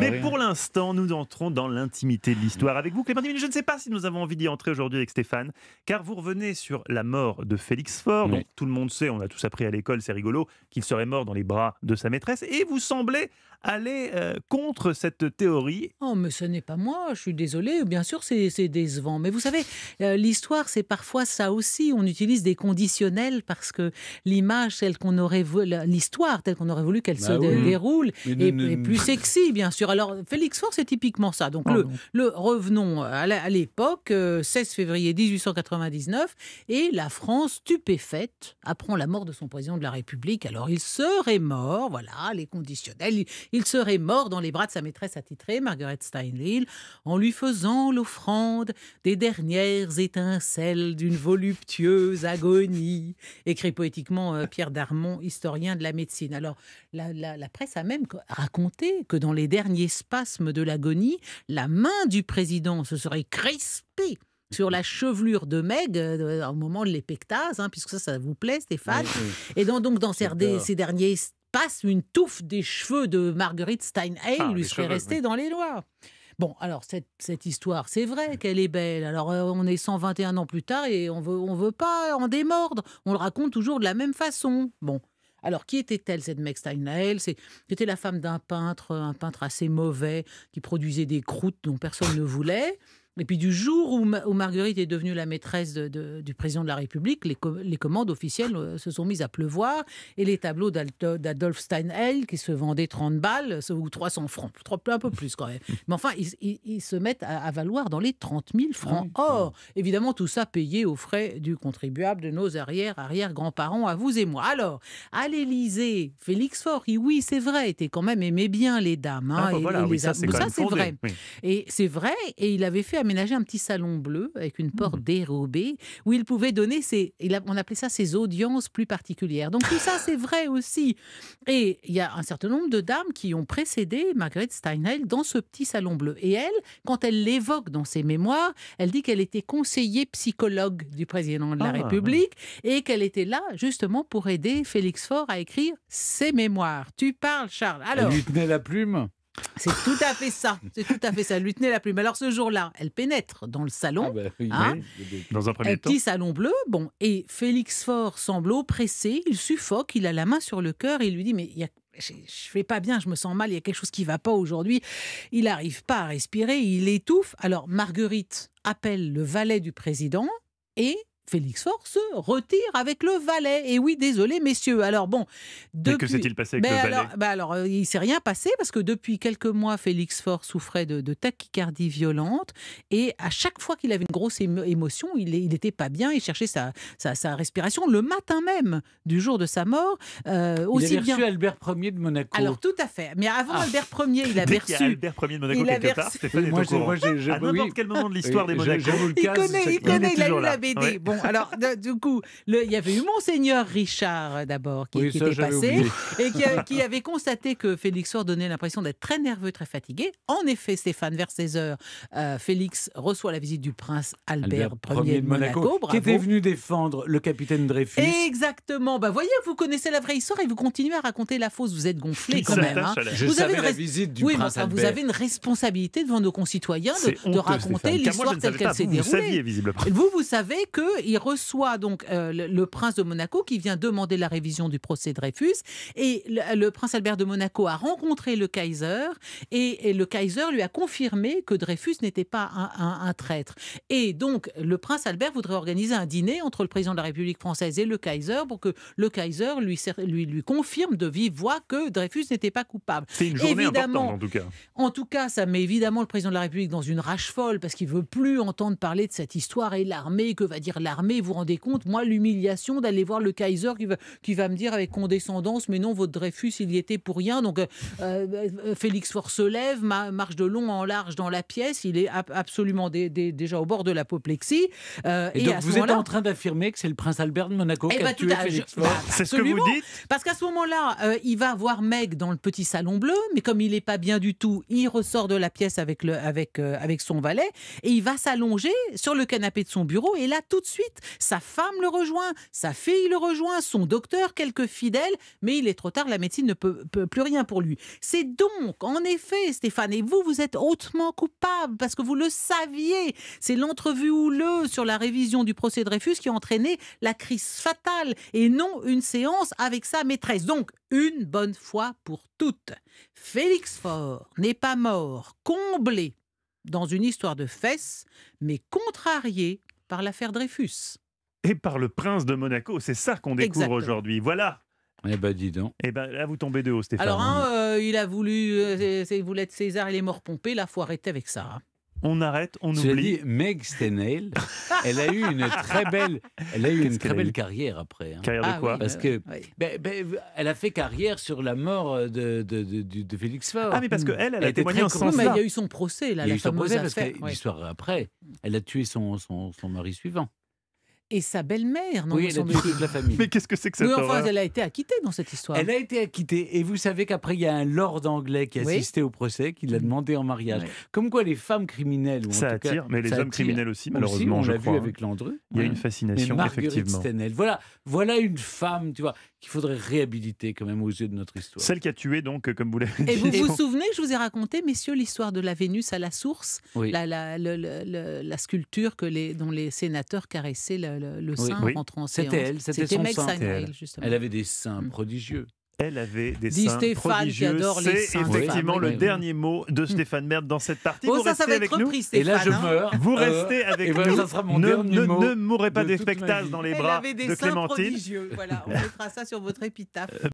Mais pour l'instant, nous entrons dans l'intimité de l'histoire avec vous, Clémentine. Je ne sais pas si nous avons envie d'y entrer aujourd'hui avec Stéphane, car vous revenez sur la mort de Félix Faure. Donc, tout le monde sait, on a tous appris à l'école, c'est rigolo, qu'il serait mort dans les bras de sa maîtresse. Et vous semblez aller euh, contre cette théorie. Oh, mais ce n'est pas moi, je suis désolé. Bien sûr, c'est décevant. Mais vous savez, euh, l'histoire, c'est parfois ça aussi. On utilise des conditionnels parce que l'image, telle qu'on aurait l'histoire, telle qu'on aurait voulu qu'elle bah se déroule, est, est plus sexy bien sûr. Alors, Félix Faure, c'est typiquement ça. Donc, ah le, revenons à l'époque, 16 euh, février 1899, et la France, stupéfaite, apprend la mort de son président de la République. Alors, il serait mort, voilà, les conditionnels, il, serait mort dans les bras de sa maîtresse attitrée, Margaret Steinlil, en lui faisant l'offrande des dernières étincelles d'une voluptueuse agonie, écrit poétiquement euh, Pierre Darmon, historien de la médecine. Alors, la, la presse a même raconté que dans dans les derniers spasmes de l'agonie, la main du président se serait crispée sur la chevelure de Meg euh, euh, au moment de l'épectase, hein, puisque ça, ça vous plaît, Stéphane. Et donc, dans ces, derniers spasmes, une touffe des cheveux de Marguerite Steinheil ah, lui serait restée dans les lois. Bon, alors cette, histoire, c'est vrai qu'elle est belle. Alors euh, on est 121 ans plus tard et on veut, on veut pas en démordre. On le raconte toujours de la même façon. Bon, alors, qui était-elle, cette Meg C'était la femme d'un peintre, un peintre assez mauvais, qui produisait des croûtes dont personne ne voulait. Et puis du jour où, Marguerite est devenue la maîtresse du président de la République, les, commandes officielles euh, se sont mises à pleuvoir et les tableaux d'Adolf Steinhell qui se vendaient 30 balles euh, ou 300 francs, un peu plus quand même. Mais enfin, ils, se mettent à, valoir dans les 30 000 ah francs. Or, évidemment, tout ça payé aux frais du contribuable, de nos arrière-arrière-grands-parents, à vous et moi. Alors, à l'Élysée, Félix Faure, oui, c'est vrai, était quand même aimé bien les dames. Hein, ah, bah ça, c'est vrai. Et c'est vrai, et il avait fait aménagé un petit salon bleu avec une porte mmh. dérobée où il pouvait donner ses. on appelait ça ses audiences plus particulières. Donc tout ça, c'est vrai aussi. Et il y a un certain nombre de dames qui ont précédé Margaret Steinheil dans ce petit salon bleu. Et elle, quand elle l'évoque dans ses mémoires, elle dit qu'elle était conseillère psychologue du président de la ah. République et qu'elle était là justement pour aider Félix Faure à écrire ses mémoires. Tu parles, Charles. Alors, elle lui tenait la plume c'est tout à fait ça. C'est tout à fait ça. Elle lui tenait la plume. Alors ce jour-là, elle pénètre dans le salon. Ah bah hein. dans un premier temps. Petit salon bleu. Bon, et Félix Faure semble oppressé. Il suffoque. Il a la main sur le cœur. il lui dit Mais je ne fais pas bien, je me sens mal, il y a quelque chose qui ne va pas aujourd'hui. Il n'arrive pas à respirer, il étouffe. Alors Marguerite appelle le valet du président et Félix Faure se retire avec le valet. Et oui, désolé, messieurs. Alors bon, depuis... Mais que s'est-il passé avec Mais le valet bah alors, euh, il s'est rien passé parce que depuis quelques mois, Félix Faure souffrait de, tachycardie violente et à chaque fois qu'il avait une grosse émotion, il n'était pas bien, il cherchait sa, respiration le matin même du jour de sa mort. Euh, aussi il avait bien... reçu Albert Ier de Monaco. Alors tout à fait. Mais avant ah. Albert Ier, il a reçu... Il a Albert Ier de Monaco il quelque part, Stéphane moi, est au courant. Moi, je, je, à n'importe quel moment de l'histoire des Monaco, Il connaît, il, connaît, il a lu la BD. Bon, alors, du coup, il y avait eu Monseigneur Richard euh, d'abord qui, était passé et qui, avait constaté que Félix Faure donnait l'impression d'être très nerveux, très fatigué. En effet, Stéphane, vers 16h, euh, Félix reçoit la visite du prince Albert, Ier de Monaco, qui était venu défendre le capitaine Dreyfus. Exactement. Bah, voyez, vous connaissez la vraie histoire et vous continuez à raconter la fausse. Vous êtes gonflé quand même. Hein. vous, avez la visite du prince Albert. vous avez une responsabilité devant nos concitoyens de, de raconter l'histoire telle qu'elle s'est déroulée. Vous, vous savez que il reçoit donc euh, le, prince de Monaco qui vient demander la révision du procès Dreyfus. Et le, prince Albert de Monaco a rencontré le Kaiser et, le Kaiser lui a confirmé que Dreyfus n'était pas un, traître. Et donc, le prince Albert voudrait organiser un dîner entre le président de la République française et le Kaiser pour que le Kaiser lui, lui, confirme de vive voix que Dreyfus n'était pas coupable. C'est une journée évidemment, en tout cas. En tout cas, ça met évidemment le président de la République dans une rage folle parce qu'il veut plus entendre parler de cette histoire et l'armée, que va dire l'armée mais vous vous rendez compte, moi, l'humiliation d'aller voir le Kaiser qui va, me dire avec condescendance, mais non, votre Dreyfus, il y était pour rien. Donc, euh, euh, Félix Faure se lève, marche de long en large dans la pièce, il est absolument déjà au bord de l'apoplexie. Euh, et, donc, vous êtes en train d'affirmer que c'est le prince Albert de Monaco eh qui a ben, tué Félix bah, c'est ce que vous dites Parce qu'à ce moment-là, il va voir Meg dans le petit salon bleu, mais comme il n'est pas bien du tout, il ressort de la pièce avec, le, avec, avec son valet et il va s'allonger sur le canapé de son bureau. Et là, tout de suite, sa femme le rejoint, sa fille le rejoint, son docteur, quelques fidèles, mais il est trop tard, la médecine ne peut, plus rien pour lui. C'est donc, en effet, Stéphane, et vous, vous êtes hautement coupable parce que vous le saviez. C'est l'entrevue houleuse sur la révision du procès de Dreyfus qui a entraîné la crise fatale et non une séance avec sa maîtresse. Donc, une bonne fois pour toutes. Félix Faure n'est pas mort, comblé dans une histoire de fesses, mais contrarié par l'affaire Dreyfus. Et par le prince de Monaco, c'est ça qu'on découvre aujourd'hui. Voilà eh ben dis donc. Eh ben là vous tombez de haut Stéphane. Alors hein, euh, il a voulu, il voulait être César, il est mort pompé, là faut arrêter avec ça. Hein on arrête, on oublie. Meg Stenel, elle a eu une très belle, elle a eu une très belle carrière après. Hein. Carrière de ah quoi Parce que ben, ben, elle a fait carrière sur la mort de, de, de, de Félix Faure. Ah mais parce que hmm. elle, elle, a témoigné en sens Il y a eu son procès là, il y a eu son procès parce que l'histoire après, elle a tué son, son, son mari suivant et sa belle-mère. non Mais qu'est-ce que c'est que cette oui, enfin, elle a été acquittée dans cette histoire. Elle a été acquittée. Et vous savez qu'après, il y a un lord anglais qui a assisté au procès, qui l'a mm. demandé en mariage. Comme quoi, les femmes criminelles. ça attire, mais les hommes criminels aussi, malheureusement. Aussi, on l'a vu hein. avec Landru. Il y a une fascination, effectivement. Voilà, voilà une femme, tu vois, qu'il faudrait réhabiliter quand même aux yeux de notre histoire. Celle qui a tué donc, euh, comme vous l'avez dit. Et vous vous souvenez je vous ai raconté, messieurs, l'histoire de la Vénus à la source, la, sculpture que les, dont les sénateurs caressaient le, sein en rentrant C'était elle, c'était son elle. avait des seins mm. prodigieux. Elle avait des Dis seins Stéphane prodigieux. les seins. C'est effectivement le dernier mot de mm. Stéphane Merde dans cette partie. Oh, vous ça, restez ça avec repris, nous. Stéphane, et là, je hein. Vous euh, restez eh avec ben, nous. Ça sera mon ne, ne, ne mourrez pas de dans les bras Elle avait des de Clémentine. prodigieux. Voilà, on mettra ça sur votre épitaphe. Euh,